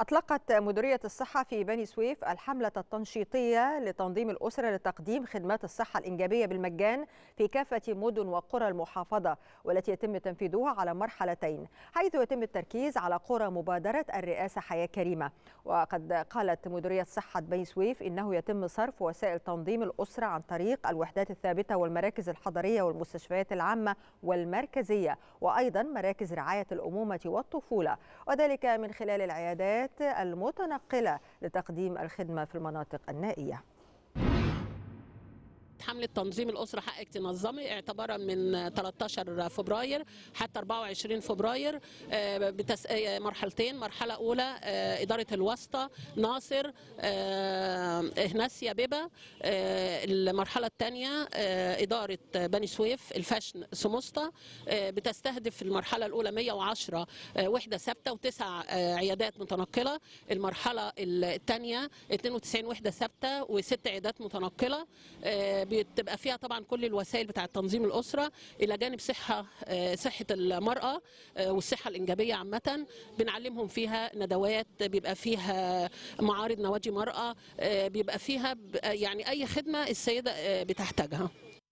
أطلقت مديرية الصحة في بني سويف الحملة التنشيطية لتنظيم الأسرة لتقديم خدمات الصحة الإنجابية بالمجان في كافة مدن وقرى المحافظة والتي يتم تنفيذها على مرحلتين حيث يتم التركيز على قرى مبادرة الرئاسة حياة كريمة وقد قالت مديرية صحة بني سويف إنه يتم صرف وسائل تنظيم الأسرة عن طريق الوحدات الثابتة والمراكز الحضرية والمستشفيات العامة والمركزية وأيضا مراكز رعاية الأمومة والطفولة وذلك من خلال العيادات الجمعيات المتنقلة لتقديم الخدمة في المناطق النائية حمله تنظيم الاسره حقك تنظمي اعتبارا من 13 فبراير حتى 24 فبراير آه، بتس... آه، مرحلتين مرحله اولى آه، اداره الواسطه ناصر اهناسيا بيبا المرحله الثانيه اداره بني سويف الفاشن سموسطه بتستهدف المرحله الاولى 110 وحده ثابته وتسع عيادات متنقله المرحله الثانيه 92 وحده ثابته وست عيادات متنقله بتبقى فيها طبعا كل الوسائل بتاعه تنظيم الاسره الى جانب صحه آه، صحه المراه آه، والصحه الانجابيه عامه بنعلمهم فيها ندوات بيبقى فيها معارض نوادي مرأة آه، بيبقى فيها يعني أي خدمة السيدة بتحتاجها